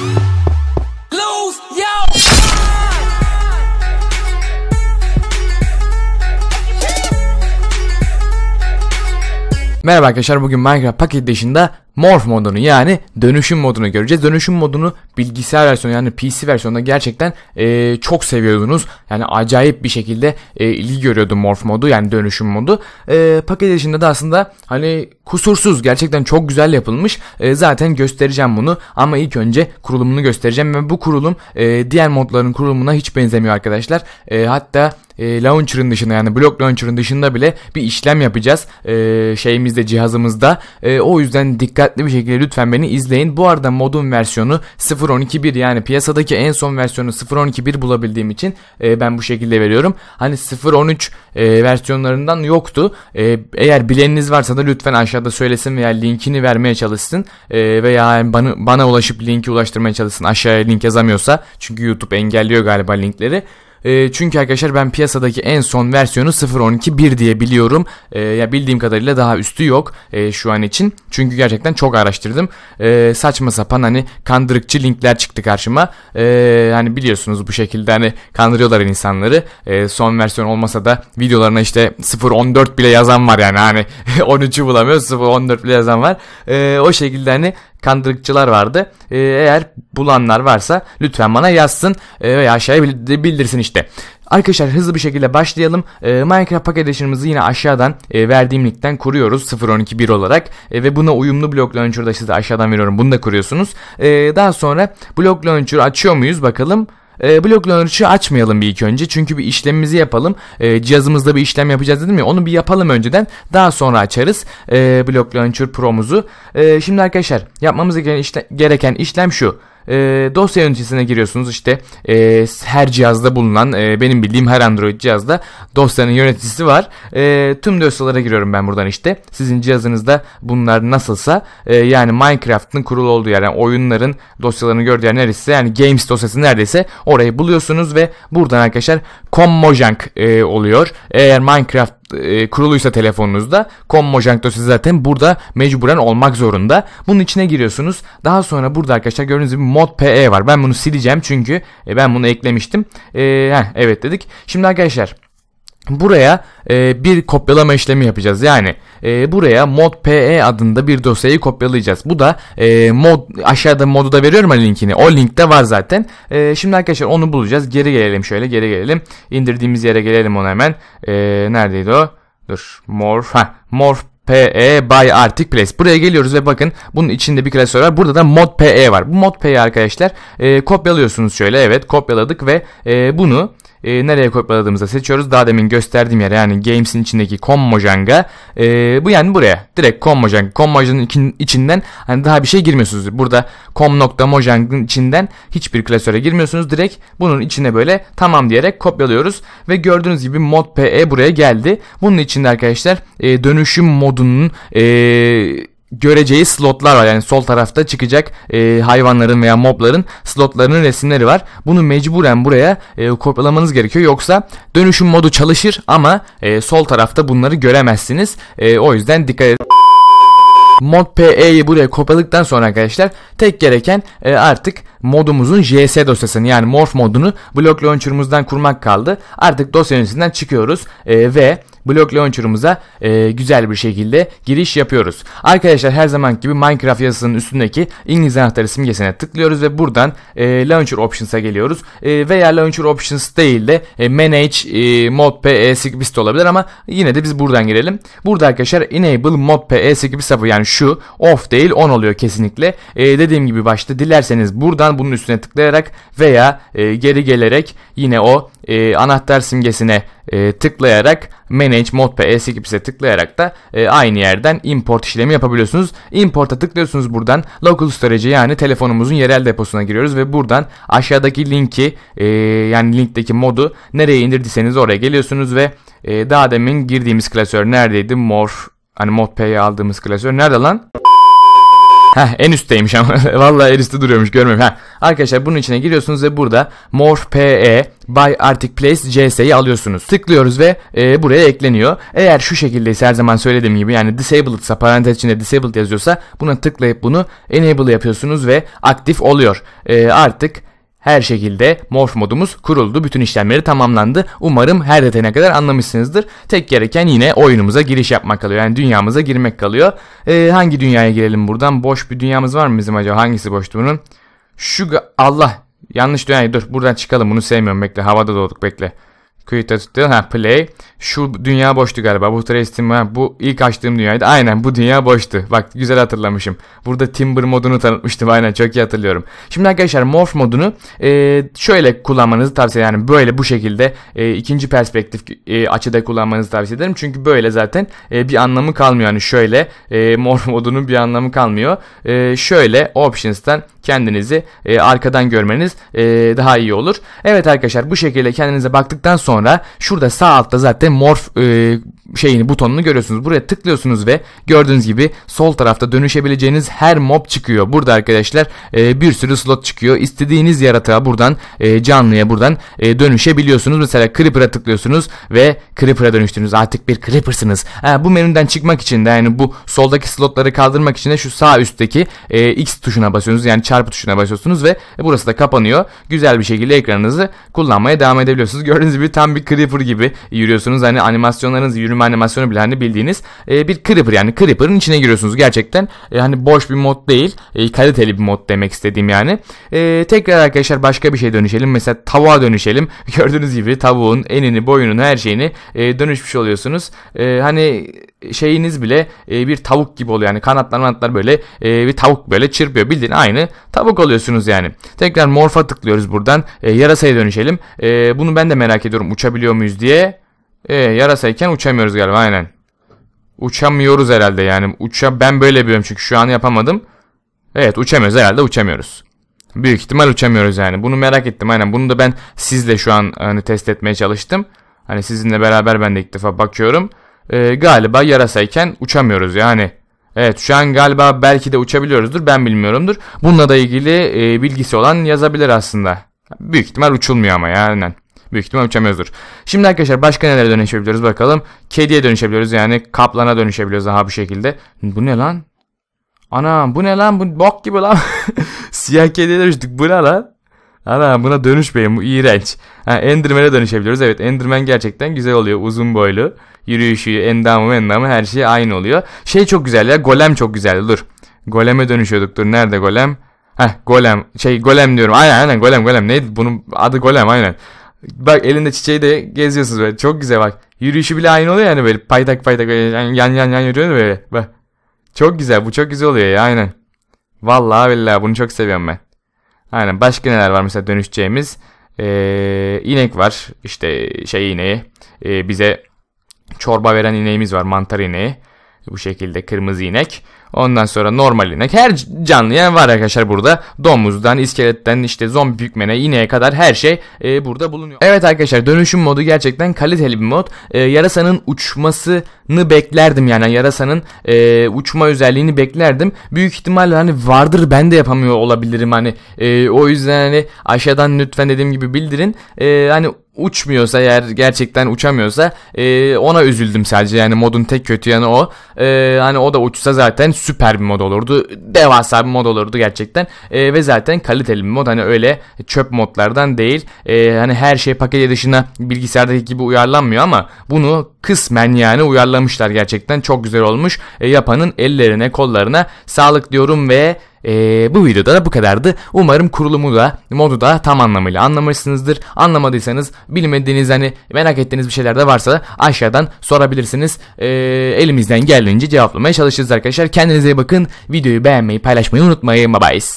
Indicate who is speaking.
Speaker 1: thank you Merhaba arkadaşlar bugün Minecraft paket dışında Morph modunu yani dönüşüm modunu göreceğiz. Dönüşüm modunu bilgisayar versiyonu yani PC versiyonunda gerçekten e, çok seviyordunuz. Yani acayip bir şekilde e, ilgi görüyordu Morph modu yani dönüşüm modu. E, paket dışında da aslında hani kusursuz gerçekten çok güzel yapılmış. E, zaten göstereceğim bunu ama ilk önce kurulumunu göstereceğim. Ve bu kurulum e, diğer modların kurulumuna hiç benzemiyor arkadaşlar. E, hatta e, launcher'ın dışında yani blok launcher'ın dışında bile bir işlem yapacağız e, şeyimizde cihazımızda. E, o yüzden dikkatli bir şekilde lütfen beni izleyin. Bu arada modun versiyonu 0.12.1 yani piyasadaki en son versiyonu 0.12.1 bulabildiğim için e, ben bu şekilde veriyorum. Hani 0.13 e, versiyonlarından yoktu. E, eğer bileniniz varsa da lütfen aşağıda söylesin veya linkini vermeye çalışsın e, veya bana, bana ulaşıp linki ulaştırmaya çalışsın aşağıya link yazamıyorsa çünkü YouTube engelliyor galiba linkleri. E, çünkü arkadaşlar ben piyasadaki en son versiyonu 0.12.1 diye biliyorum. E, ya bildiğim kadarıyla daha üstü yok e, şu an için. Çünkü gerçekten çok araştırdım. E, saçma sapan hani kandırıkçı linkler çıktı karşıma. E, hani biliyorsunuz bu şekilde hani kandırıyorlar insanları. E, son versiyon olmasa da videolarına işte 0.14 bile yazan var yani hani 13'ü bulamıyor 0.14 bile yazan var. E, o şekilde hani kandırıkçılar vardı. E, eğer bulanlar varsa lütfen bana yazsın ee, veya aşağıya bildirsin işte. Arkadaşlar hızlı bir şekilde başlayalım. E, Minecraft paket Edition'ımızı yine aşağıdan e, verdiğim linkten kuruyoruz 0.12.1 olarak. E, ve buna uyumlu Block da size aşağıdan veriyorum. Bunu da kuruyorsunuz. E, daha sonra Block Launcher açıyor muyuz bakalım. E, blok launcher'ı açmayalım bir ilk önce. Çünkü bir işlemimizi yapalım. E, cihazımızda bir işlem yapacağız dedim ya. Onu bir yapalım önceden. Daha sonra açarız e, blok launcher pro'muzu. E, şimdi arkadaşlar yapmamız gereken işlem, gereken işlem şu e, dosya yöneticisine giriyorsunuz işte e, her cihazda bulunan e, benim bildiğim her Android cihazda dosyanın yöneticisi var. E, tüm dosyalara giriyorum ben buradan işte. Sizin cihazınızda bunlar nasılsa e, yani Minecraft'ın kurulu olduğu yer yani oyunların dosyalarını gördüğü yer neredeyse yani Games dosyası neredeyse orayı buluyorsunuz ve buradan arkadaşlar Commojang e, oluyor. Eğer Minecraft e, kuruluysa telefonunuzda Commojang dosyası zaten burada mecburen olmak zorunda. Bunun içine giriyorsunuz. Daha sonra burada arkadaşlar gördüğünüz gibi mod PE var. Ben bunu sileceğim çünkü e, ben bunu eklemiştim. E, heh, evet dedik. Şimdi arkadaşlar Buraya e, bir kopyalama işlemi yapacağız. Yani e, buraya mod.pe adında bir dosyayı kopyalayacağız. Bu da e, mod aşağıda modu da veriyorum linkini. O linkte var zaten. E, şimdi arkadaşlar onu bulacağız. Geri gelelim şöyle geri gelelim. İndirdiğimiz yere gelelim ona hemen. E, neredeydi o? Dur. Morph. Ha, morph PE by Arctic Place. Buraya geliyoruz ve bakın bunun içinde bir klasör var. Burada da mod PE var. Bu mod PE arkadaşlar e, kopyalıyorsunuz şöyle. Evet kopyaladık ve e, bunu e, nereye kopyaladığımızda seçiyoruz. Daha demin gösterdiğim yer yani Games'in içindeki Commojang'a e, bu yani buraya direkt Commojang. Commojang'ın içinden hani daha bir şey girmiyorsunuz. Burada com.mojang'ın içinden hiçbir klasöre girmiyorsunuz. Direkt bunun içine böyle tamam diyerek kopyalıyoruz ve gördüğünüz gibi mod PE buraya geldi. Bunun içinde arkadaşlar e, dönüşüm modu ordunun e, göreceği slotlar var. Yani sol tarafta çıkacak e, hayvanların veya mobların slotlarının resimleri var. Bunu mecburen buraya e, kopyalamanız gerekiyor. Yoksa dönüşüm modu çalışır ama e, sol tarafta bunları göremezsiniz. E, o yüzden dikkat edin. Mod PE'yi buraya kopyaladıktan sonra arkadaşlar tek gereken e, artık modumuzun JS dosyasını yani morph modunu blok launcher'ımızdan kurmak kaldı. Artık dosya yönetiminden çıkıyoruz e, ve blok launcher'ımıza e, güzel bir şekilde giriş yapıyoruz. Arkadaşlar her zaman gibi Minecraft yazısının üstündeki İngiliz anahtarı simgesine tıklıyoruz ve buradan e, launcher options'a geliyoruz. E, veya launcher options değil de e, manage e, mod pe script olabilir ama yine de biz buradan girelim. Burada arkadaşlar enable mod pe script yani şu off değil on oluyor kesinlikle. E, dediğim gibi başta dilerseniz buradan bunun üstüne tıklayarak veya e, geri gelerek yine o e, anahtar simgesine e, tıklayarak Manage Modpa ES ekipse tıklayarak da e, aynı yerden import işlemi yapabiliyorsunuz. Import'a tıklıyorsunuz buradan local storage'e yani telefonumuzun yerel deposuna giriyoruz ve buradan aşağıdaki linki e, yani linkteki modu nereye indirdiyseniz oraya geliyorsunuz ve e, daha demin girdiğimiz klasör neredeydi? Mor hani modpay'e aldığımız klasör nerede lan? Heh en üstteymiş ama. Vallahi en üstte duruyormuş görmüyorum. Heh. Arkadaşlar bunun içine giriyorsunuz ve burada morph pe by arctic place cs'yi alıyorsunuz. Tıklıyoruz ve e, buraya ekleniyor. Eğer şu şekildeyse her zaman söylediğim gibi yani disabled ise parantez içinde disabled yazıyorsa buna tıklayıp bunu enable yapıyorsunuz ve aktif oluyor. E, artık her şekilde morph modumuz kuruldu. Bütün işlemleri tamamlandı. Umarım her detayına kadar anlamışsınızdır. Tek gereken yine oyunumuza giriş yapmak kalıyor. Yani dünyamıza girmek kalıyor. Ee, hangi dünyaya girelim buradan? Boş bir dünyamız var mı bizim acaba? Hangisi boştu bunun? Şu Allah yanlış dünyaya dur buradan çıkalım bunu sevmiyorum bekle havada doğduk bekle. Quit still. Ha play. Şu dünya boştu galiba. Bu Trace bu ilk açtığım dünyaydı. Aynen bu dünya boştu. Bak güzel hatırlamışım. Burada Timber modunu tanıtmıştım. Aynen çok iyi hatırlıyorum. Şimdi arkadaşlar Morph modunu e, şöyle kullanmanızı tavsiye ederim. Yani böyle bu şekilde e, ikinci perspektif e, açıda kullanmanızı tavsiye ederim. Çünkü böyle zaten e, bir anlamı kalmıyor. Yani şöyle e, Morph modunun bir anlamı kalmıyor. E, şöyle Options'tan kendinizi e, arkadan görmeniz e, daha iyi olur. Evet arkadaşlar bu şekilde kendinize baktıktan sonra sonra şurada sağ altta zaten morf e, şeyini butonunu görüyorsunuz. Buraya tıklıyorsunuz ve gördüğünüz gibi sol tarafta dönüşebileceğiniz her mob çıkıyor. Burada arkadaşlar e, bir sürü slot çıkıyor. İstediğiniz yaratığa buradan e, canlıya buradan e, dönüşebiliyorsunuz. Mesela Creeper'a tıklıyorsunuz ve Creeper'a dönüştünüz. Artık bir Creeper'sınız. Ha, bu menüden çıkmak için de yani bu soldaki slotları kaldırmak için de şu sağ üstteki e, X tuşuna basıyorsunuz. Yani çarpı tuşuna basıyorsunuz ve burası da kapanıyor. Güzel bir şekilde ekranınızı kullanmaya devam edebiliyorsunuz. Gördüğünüz gibi tam bir Creeper gibi yürüyorsunuz. Hani animasyonlarınız yürüme çevirme animasyonu bile hani bildiğiniz e, bir Creeper yani Creeper'ın içine giriyorsunuz. Gerçekten e, hani boş bir mod değil. E, kaliteli bir mod demek istediğim yani. E, tekrar arkadaşlar başka bir şey dönüşelim. Mesela tavuğa dönüşelim. Gördüğünüz gibi tavuğun enini, boyunun her şeyini e, dönüşmüş oluyorsunuz. E, hani şeyiniz bile e, bir tavuk gibi oluyor. Yani kanatlar kanatlar böyle e, bir tavuk böyle çırpıyor. Bildiğin aynı tavuk oluyorsunuz yani. Tekrar morfa tıklıyoruz buradan. E, yarasaya dönüşelim. E, bunu ben de merak ediyorum uçabiliyor muyuz diye. Ee yarasayken uçamıyoruz galiba aynen. Uçamıyoruz herhalde yani. Uça ben böyle biliyorum çünkü şu an yapamadım. Evet uçamıyoruz herhalde uçamıyoruz. Büyük ihtimal uçamıyoruz yani. Bunu merak ettim aynen. Bunu da ben sizle şu an hani test etmeye çalıştım. Hani sizinle beraber ben de ilk defa bakıyorum. Ee, galiba yarasayken uçamıyoruz yani. Evet şu an galiba belki de uçabiliyoruzdur ben bilmiyorumdur. Bununla da ilgili e, bilgisi olan yazabilir aslında. Büyük ihtimal uçulmuyor ama yani. Büyük ihtimal uçamıyoruzdur. Şimdi arkadaşlar başka nelere dönüşebiliriz bakalım. Kediye dönüşebiliyoruz yani kaplana dönüşebiliyoruz daha bu şekilde. Bu ne lan? Ana bu ne lan? Bu bok gibi lan. Siyah kediye dönüştük. Bu ne lan? Ana buna dönüşmeyin bu iğrenç. Ha, Enderman'e dönüşebiliyoruz. Evet Enderman gerçekten güzel oluyor. Uzun boylu. Yürüyüşü, endamı, endamı her şey aynı oluyor. Şey çok güzel ya. Golem çok güzeldi. Dur. Goleme dönüşüyorduk. Dur nerede golem? Heh golem. Şey golem diyorum. Aynen aynen golem golem. Neydi bunun adı golem aynen. Bak elinde çiçeği de geziyorsunuz böyle. Çok güzel bak. Yürüyüşü bile aynı oluyor yani böyle. Paytak paytak böyle yan yan yan yürüyor böyle. Bak. Çok güzel. Bu çok güzel oluyor ya aynen. Vallahi billahi bunu çok seviyorum ben. Aynen. Başka neler var mesela dönüşeceğimiz? Ee, inek var. İşte şey ineği. Ee, bize çorba veren ineğimiz var. Mantar ineği. Bu şekilde kırmızı inek. Ondan sonra normal inek. Her canlıya var arkadaşlar burada. Domuzdan, iskeletten, işte zombi bükmene, ineğe kadar her şey e, burada bulunuyor. Evet arkadaşlar dönüşüm modu gerçekten kaliteli bir mod. E, yarasanın uçmasını beklerdim yani. Yarasanın e, uçma özelliğini beklerdim. Büyük ihtimalle hani vardır ben de yapamıyor olabilirim hani. E, o yüzden hani aşağıdan lütfen dediğim gibi bildirin. E, hani uçmuyorsa eğer gerçekten uçamıyorsa e, ona üzüldüm sadece yani modun tek kötü yanı o e, hani o da uçsa zaten süper bir mod olurdu devasa bir mod olurdu gerçekten e, ve zaten kaliteli bir mod hani öyle çöp modlardan değil e, hani her şey paket edişine bilgisayardaki gibi uyarlanmıyor ama bunu kısmen yani uyarlamışlar gerçekten çok güzel olmuş e, yapanın ellerine kollarına sağlık diyorum ve ee, bu videoda da bu kadardı. Umarım kurulumu da modu da tam anlamıyla anlamışsınızdır. Anlamadıysanız bilmediğiniz hani merak ettiğiniz bir şeyler de varsa aşağıdan sorabilirsiniz. Ee, elimizden geldiğince cevaplamaya çalışırız arkadaşlar. Kendinize iyi bakın. Videoyu beğenmeyi paylaşmayı unutmayın. Bye bye.